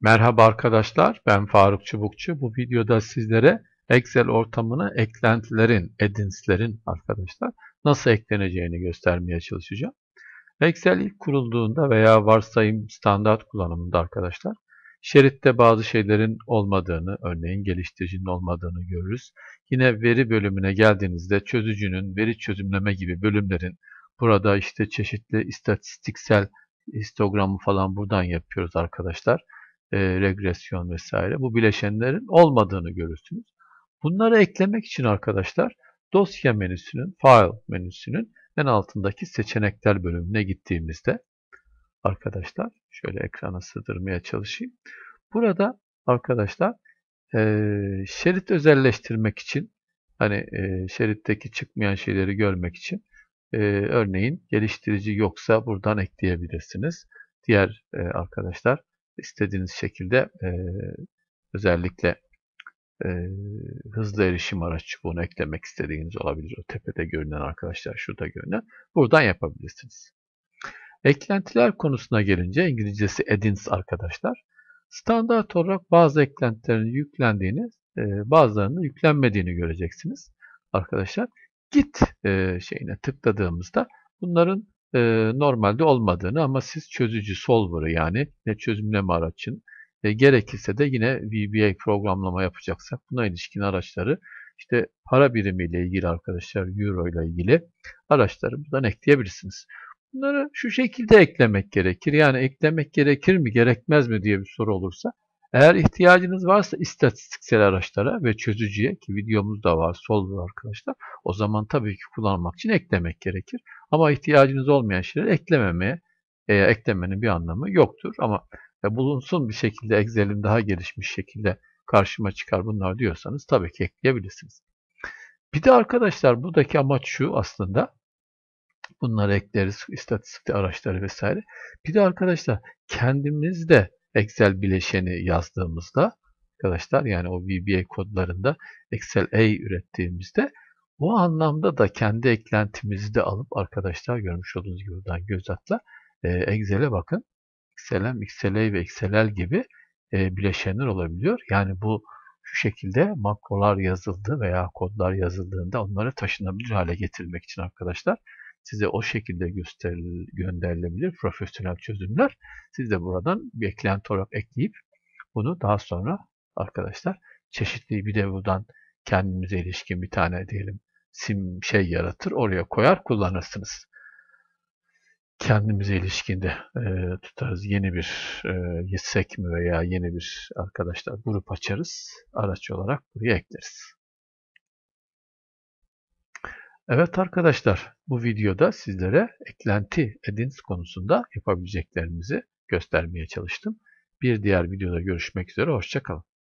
Merhaba arkadaşlar, ben Faruk Çubukçu. Bu videoda sizlere Excel ortamına eklentilerin, addinslerin arkadaşlar nasıl ekleneceğini göstermeye çalışacağım. Excel ilk kurulduğunda veya varsayım standart kullanımında arkadaşlar, şeritte bazı şeylerin olmadığını, örneğin geliştiricinin olmadığını görürüz. Yine veri bölümüne geldiğinizde çözücünün, veri çözümleme gibi bölümlerin burada işte çeşitli istatistiksel histogramı falan buradan yapıyoruz arkadaşlar e, regresyon vesaire bu bileşenlerin olmadığını görürsünüz. Bunları eklemek için arkadaşlar dosya menüsünün, file menüsünün en altındaki seçenekler bölümüne gittiğimizde arkadaşlar şöyle ekrana sığdırmaya çalışayım. Burada arkadaşlar e, şerit özelleştirmek için hani e, şeritteki çıkmayan şeyleri görmek için e, örneğin geliştirici yoksa buradan ekleyebilirsiniz. Diğer e, arkadaşlar istediğiniz şekilde e, özellikle e, hızlı erişim araç çubuğunu eklemek istediğiniz olabilir. O tepede görünen arkadaşlar şurada görünen. Buradan yapabilirsiniz. Eklentiler konusuna gelince İngilizcesi Edins arkadaşlar. Standart olarak bazı eklentilerin yüklendiğini, e, bazılarının yüklenmediğini göreceksiniz arkadaşlar. Git e, şeyine tıkladığımızda bunların e, normalde olmadığını ama siz çözücü solver'ı yani ne çözümleme aracın e, gerekirse de yine VBA programlama yapacaksak buna ilişkin araçları işte para birimiyle ilgili arkadaşlar euro ile ilgili araçları buradan ekleyebilirsiniz. Bunları şu şekilde eklemek gerekir. Yani eklemek gerekir mi gerekmez mi diye bir soru olursa eğer ihtiyacınız varsa istatistiksel araçlara ve çözücüye ki videomuz da var solver arkadaşlar o zaman tabii ki kullanmak için eklemek gerekir. Ama ihtiyacınız olmayan şeyleri eklememeye, e, eklemenin bir anlamı yoktur. Ama e, bulunsun bir şekilde Excel'in daha gelişmiş şekilde karşıma çıkar bunlar diyorsanız tabii ki ekleyebilirsiniz. Bir de arkadaşlar buradaki amaç şu aslında. Bunları ekleriz, istatistikte araçları vesaire. Bir de arkadaşlar kendimiz de Excel bileşeni yazdığımızda arkadaşlar yani o VBA kodlarında Excel A ürettiğimizde bu anlamda da kendi eklentimizi de alıp arkadaşlar görmüş olduğunuz gibi buradan göz atla e, Excel'e bakın. XLM, XLA ve XLL gibi e, bileşenler olabiliyor. Yani bu şu şekilde makrolar yazıldı veya kodlar yazıldığında onları taşınabilir hale getirmek için arkadaşlar size o şekilde gösteril, gönderilebilir profesyonel çözümler. Siz de buradan bir eklenti olarak ekleyip bunu daha sonra arkadaşlar çeşitli bir de buradan kendimize ilişkin bir tane diyelim sim şey yaratır. Oraya koyar kullanırsınız. Kendimize ilişkinde e, tutarız. Yeni bir e, gitsek mi veya yeni bir arkadaşlar grup açarız. Araç olarak buraya ekleriz. Evet arkadaşlar bu videoda sizlere eklenti edins konusunda yapabileceklerimizi göstermeye çalıştım. Bir diğer videoda görüşmek üzere. Hoşçakalın.